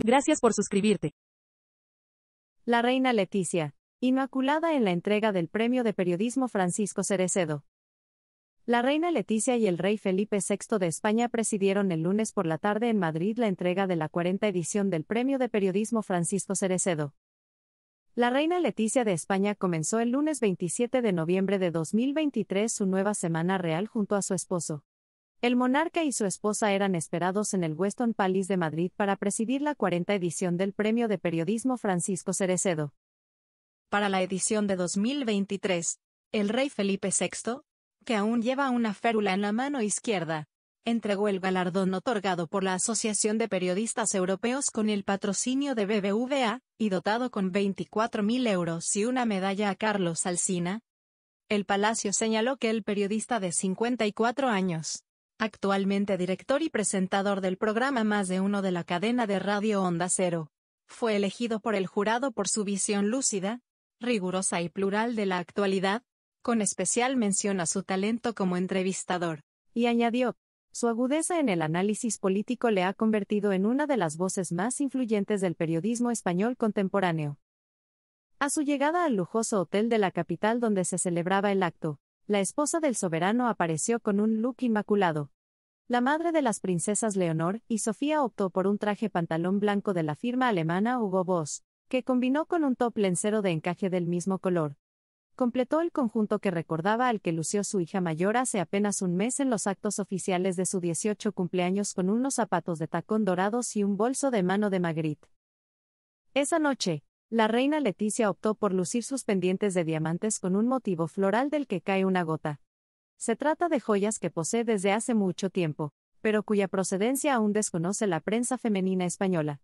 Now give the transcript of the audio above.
Gracias por suscribirte. La reina Leticia, inmaculada en la entrega del Premio de Periodismo Francisco Cerecedo. La reina Leticia y el rey Felipe VI de España presidieron el lunes por la tarde en Madrid la entrega de la 40 edición del Premio de Periodismo Francisco Cerecedo. La reina Leticia de España comenzó el lunes 27 de noviembre de 2023 su nueva Semana Real junto a su esposo. El monarca y su esposa eran esperados en el Weston Palace de Madrid para presidir la 40 edición del Premio de Periodismo Francisco Cerecedo. Para la edición de 2023, el rey Felipe VI, que aún lleva una férula en la mano izquierda, entregó el galardón otorgado por la Asociación de Periodistas Europeos con el patrocinio de BBVA, y dotado con 24.000 euros y una medalla a Carlos Alsina. El palacio señaló que el periodista de 54 años, actualmente director y presentador del programa Más de Uno de la cadena de radio Onda Cero. Fue elegido por el jurado por su visión lúcida, rigurosa y plural de la actualidad, con especial mención a su talento como entrevistador. Y añadió, su agudeza en el análisis político le ha convertido en una de las voces más influyentes del periodismo español contemporáneo. A su llegada al lujoso hotel de la capital donde se celebraba el acto, la esposa del soberano apareció con un look inmaculado. La madre de las princesas Leonor y Sofía optó por un traje pantalón blanco de la firma alemana Hugo Boss, que combinó con un top lencero de encaje del mismo color. Completó el conjunto que recordaba al que lució su hija mayor hace apenas un mes en los actos oficiales de su 18 cumpleaños con unos zapatos de tacón dorados y un bolso de mano de Magritte. Esa noche, la reina Leticia optó por lucir sus pendientes de diamantes con un motivo floral del que cae una gota. Se trata de joyas que posee desde hace mucho tiempo, pero cuya procedencia aún desconoce la prensa femenina española.